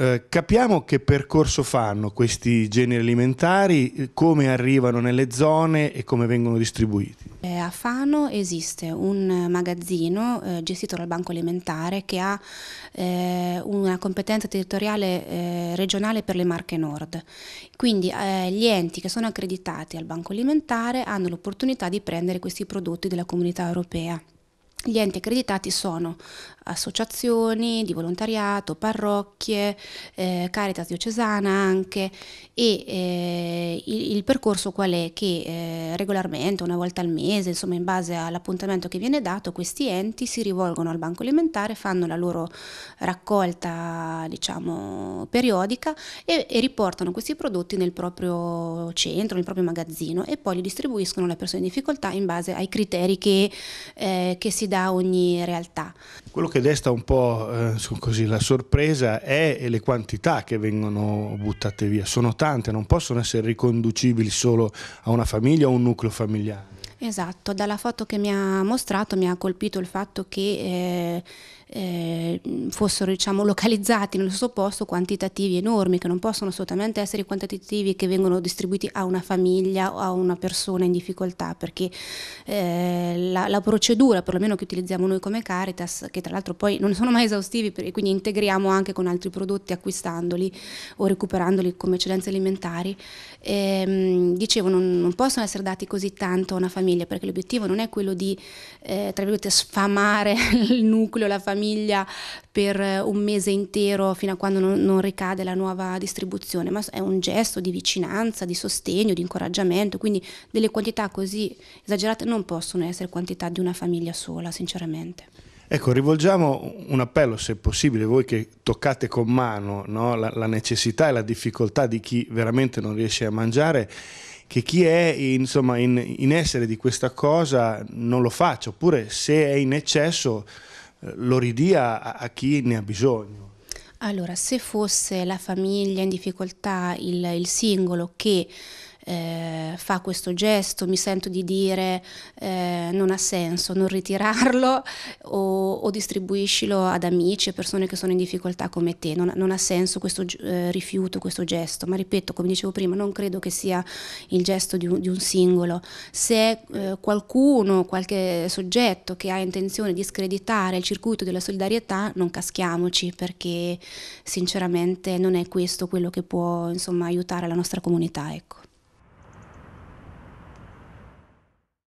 Eh, capiamo che percorso fanno questi generi alimentari, eh, come arrivano nelle zone e come vengono distribuiti. Eh, a Fano esiste un magazzino eh, gestito dal Banco Alimentare che ha eh, una competenza territoriale regionale per le Marche Nord. Quindi gli enti che sono accreditati al Banco Alimentare hanno l'opportunità di prendere questi prodotti della comunità europea. Gli enti accreditati sono associazioni di volontariato, parrocchie, eh, Caritas diocesana anche e eh, il, il, percorso qual è? Che eh, regolarmente, una volta al mese, insomma in base all'appuntamento che viene dato, questi enti si rivolgono al banco alimentare, fanno la loro raccolta diciamo periodica e, e riportano questi prodotti nel proprio centro, nel proprio magazzino e poi li distribuiscono alle persone in difficoltà in base ai criteri che, eh, che si dà ogni realtà. Quello che che desta un po' eh, così, la sorpresa è le quantità che vengono buttate via. Sono tante, non possono essere riconducibili solo a una famiglia o un nucleo familiare. Esatto, dalla foto che mi ha mostrato mi ha colpito il fatto che eh, eh, fossero diciamo, localizzati nello stesso posto quantitativi enormi, che non possono assolutamente essere i quantitativi che vengono distribuiti a una famiglia o a una persona in difficoltà, perché eh, la, la, procedura, perlomeno che utilizziamo noi come Caritas, che tra l'altro poi non sono mai esaustivi, per, quindi integriamo anche con altri prodotti acquistandoli o recuperandoli come eccedenze alimentari, ehm, dicevo non, non, possono essere dati così tanto a una famiglia, perché l'obiettivo non è quello di, eh, tra virgolette, sfamare il nucleo, la famiglia, famiglia per eh, un mese intero fino a quando non, non ricade la nuova distribuzione, ma è un gesto di vicinanza, di sostegno, di incoraggiamento, quindi delle quantità così esagerate non possono essere quantità di una famiglia sola, sinceramente. Ecco, rivolgiamo un appello, se possibile, voi che toccate con mano no, la, la, necessità e la difficoltà di chi veramente non riesce a mangiare, che chi è insomma, in, in essere di questa cosa non lo faccia, oppure se è in eccesso eh, lo ridia a, a chi ne ha bisogno. Allora, se fosse la famiglia in difficoltà, il, il singolo che eh, fa questo gesto, mi sento di dire eh, non ha senso, non ritirarlo o, o, distribuiscilo ad amici e persone che sono in difficoltà come te, non, non ha senso questo eh, rifiuto, questo gesto, ma ripeto, come dicevo prima, non credo che sia il gesto di un, di un singolo, se è eh, qualcuno, qualche soggetto che ha intenzione di screditare il circuito della solidarietà, non caschiamoci perché sinceramente non è questo quello che può insomma, aiutare la nostra comunità. Ecco.